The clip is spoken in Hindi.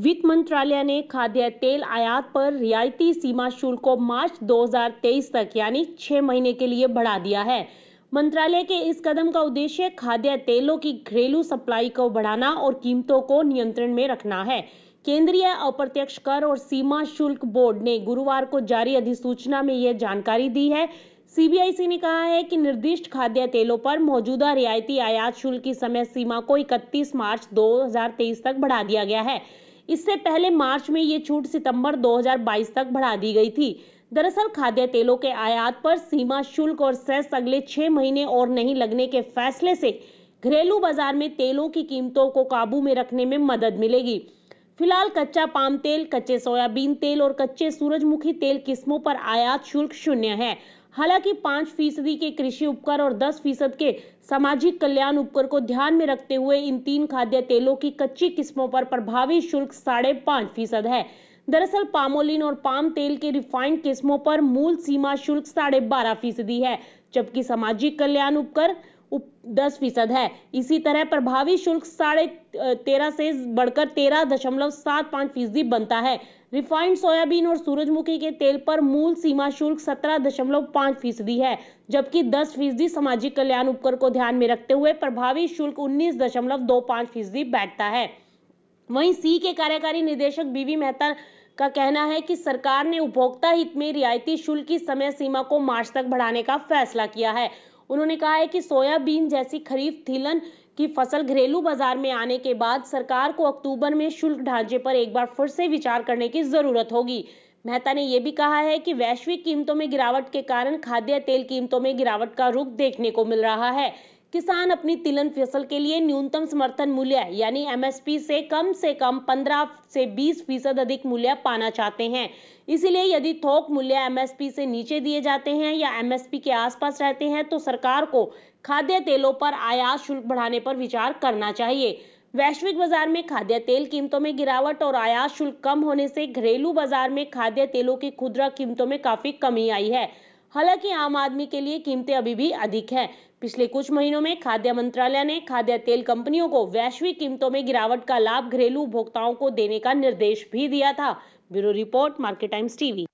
वित्त मंत्रालय ने खाद्य तेल आयात पर रियायती सीमा शुल्क को मार्च 2023 तक यानी छह महीने के लिए बढ़ा दिया है मंत्रालय के इस कदम का उद्देश्य खाद्य तेलों की घरेलू सप्लाई को बढ़ाना और कीमतों को नियंत्रण में रखना है केंद्रीय अप्रत्यक्ष कर और सीमा शुल्क बोर्ड ने गुरुवार को जारी अधिसूचना में यह जानकारी दी है सीबीआईसी ने कहा है कि निर्दिष्ट खाद्य तेलों पर मौजूदा रियायती आयात शुल्क की समय सीमा को 31 मार्च 2023 तक बढ़ा दिया गया है इससे पहले मार्च में ये छूट सितंबर 2022 तक बढ़ा दी गई थी दरअसल खाद्य तेलों के आयात पर सीमा शुल्क और सेस अगले छह महीने और नहीं लगने के फैसले से घरेलू बाजार में तेलों की कीमतों को काबू में रखने में मदद मिलेगी फिलहाल कच्चा पाम तेल कच्चे सोयाबीन तेल और कच्चे सूरजमुखी तेल किस्मों पर आयात शुल्क शून्य है हालांकि पांच फीसदी के कृषि उपकर और दस फीसद के सामाजिक कल्याण उपकर को ध्यान में रखते हुए इन तीन खाद्य तेलों की कच्ची किस्मों पर प्रभावी शुल्क साढ़े पांच फीसद है दरअसल पामोलिन और पाम तेल के रिफाइंड किस्मों पर मूल सीमा शुल्क साढ़े बारह फीसदी है जबकि सामाजिक कल्याण उपकर दस फीसद है इसी तरह प्रभावी शुल्क साढ़े तेरह से बढ़कर तेरह दशमलव सात पाँच फीसदी बनता है रिफाइंड सोयाबीन और सूरजमुखी के तेल पर मूल सीमा शुल्क सत्रह दशमलव पाँच फीसदी है जबकि दस फीसदी सामाजिक कल्याण उपकर को ध्यान में रखते हुए प्रभावी शुल्क उन्नीस दशमलव दो पाँच फीसदी बैठता है वहीं सी के कार्यकारी निदेशक बीवी मेहता का कहना है कि सरकार ने उपभोक्ता हित में रियायती शुल्क की समय सीमा को मार्च तक बढ़ाने का फैसला किया है उन्होंने कहा है कि सोयाबीन जैसी खरीफ थीलन की फसल घरेलू बाजार में आने के बाद सरकार को अक्टूबर में शुल्क ढांचे पर एक बार फिर से विचार करने की जरूरत होगी मेहता ने यह भी कहा है कि वैश्विक कीमतों में गिरावट के कारण खाद्य तेल कीमतों में गिरावट का रुख देखने को मिल रहा है किसान अपनी तिलन फसल के लिए न्यूनतम समर्थन मूल्य यानी एमएसपी से कम से कम 15 से 20 फीसद अधिक मूल्य पाना चाहते हैं इसीलिए यदि थोक मूल्य एमएसपी से नीचे दिए जाते हैं या एमएसपी के आसपास रहते हैं तो सरकार को खाद्य तेलों पर आयात शुल्क बढ़ाने पर विचार करना चाहिए वैश्विक बाजार में खाद्य तेल कीमतों में गिरावट और आयात शुल्क कम होने से घरेलू बाजार में खाद्य तेलों की खुदरा कीमतों में काफी कमी आई है हालांकि आम आदमी के लिए कीमतें अभी भी अधिक है पिछले कुछ महीनों में खाद्य मंत्रालय ने खाद्य तेल कंपनियों को वैश्विक कीमतों में गिरावट का लाभ घरेलू उपभोक्ताओं को देने का निर्देश भी दिया था bureau report market times TV